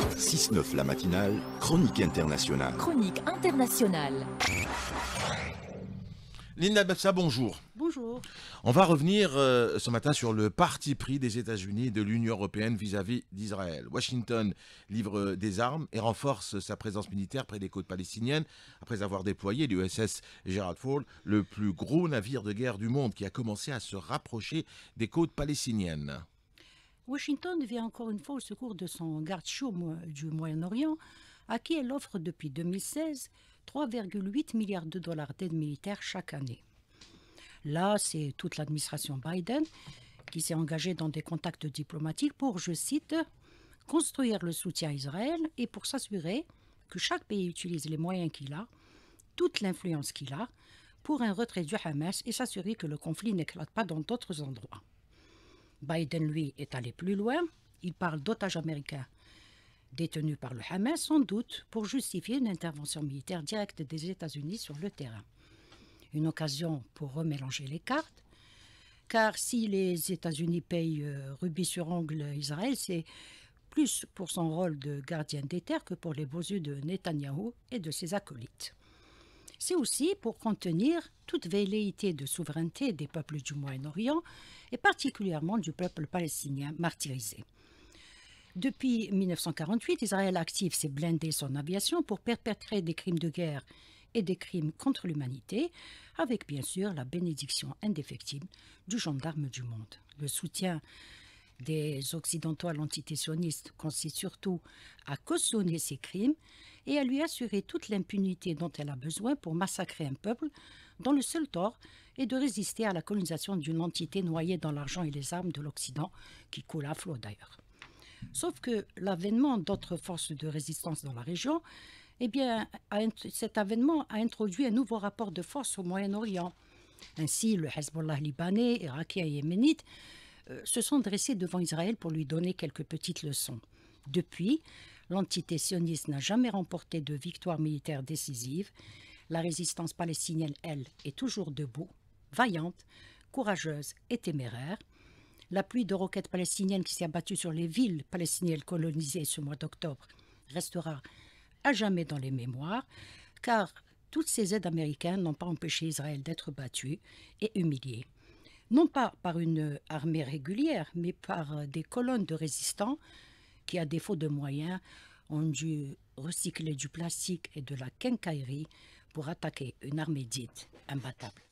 6-9 la matinale, chronique internationale. Chronique internationale. Linda Bessa, bonjour. Bonjour. On va revenir euh, ce matin sur le parti pris des États-Unis et de l'Union européenne vis-à-vis d'Israël. Washington livre des armes et renforce sa présence militaire près des côtes palestiniennes après avoir déployé l'USS Gerald Ford, le plus gros navire de guerre du monde qui a commencé à se rapprocher des côtes palestiniennes. Washington vient encore une fois au secours de son garde-chou du Moyen-Orient, à qui elle offre depuis 2016 3,8 milliards de dollars d'aide militaire chaque année. Là, c'est toute l'administration Biden qui s'est engagée dans des contacts diplomatiques pour, je cite, construire le soutien à Israël et pour s'assurer que chaque pays utilise les moyens qu'il a, toute l'influence qu'il a, pour un retrait du Hamas et s'assurer que le conflit n'éclate pas dans d'autres endroits. Biden, lui, est allé plus loin. Il parle d'otages américains détenus par le Hamas, sans doute pour justifier une intervention militaire directe des États-Unis sur le terrain. Une occasion pour remélanger les cartes, car si les États-Unis payent euh, rubis sur ongle Israël, c'est plus pour son rôle de gardien des terres que pour les beaux yeux de Netanyahou et de ses acolytes. C'est aussi pour contenir toute velléité de souveraineté des peuples du Moyen-Orient et particulièrement du peuple palestinien martyrisé. Depuis 1948, Israël active s'est blindé son aviation pour perpétrer des crimes de guerre et des crimes contre l'humanité, avec bien sûr la bénédiction indéfectible du gendarme du monde. Le soutien des Occidentaux à sionistes, consiste surtout à cautionner ses crimes et à lui assurer toute l'impunité dont elle a besoin pour massacrer un peuple dont le seul tort est de résister à la colonisation d'une entité noyée dans l'argent et les armes de l'Occident, qui coule à flot d'ailleurs. Sauf que l'avènement d'autres forces de résistance dans la région, eh bien, cet avènement a introduit un nouveau rapport de force au Moyen-Orient. Ainsi, le Hezbollah libanais, irakien et yéménite euh, se sont dressés devant Israël pour lui donner quelques petites leçons. Depuis, l'entité sioniste n'a jamais remporté de victoire militaire décisive. La résistance palestinienne, elle, est toujours debout, vaillante, courageuse et téméraire. La pluie de roquettes palestiniennes qui s'est abattue sur les villes palestiniennes colonisées ce mois d'octobre restera à jamais dans les mémoires, car toutes ces aides américaines n'ont pas empêché Israël d'être battu et humilié non pas par une euh, armée régulière, mais par euh, des colonnes de résistants qui, à défaut de moyens, ont dû recycler du plastique et de la quincaillerie pour attaquer une armée dite imbattable.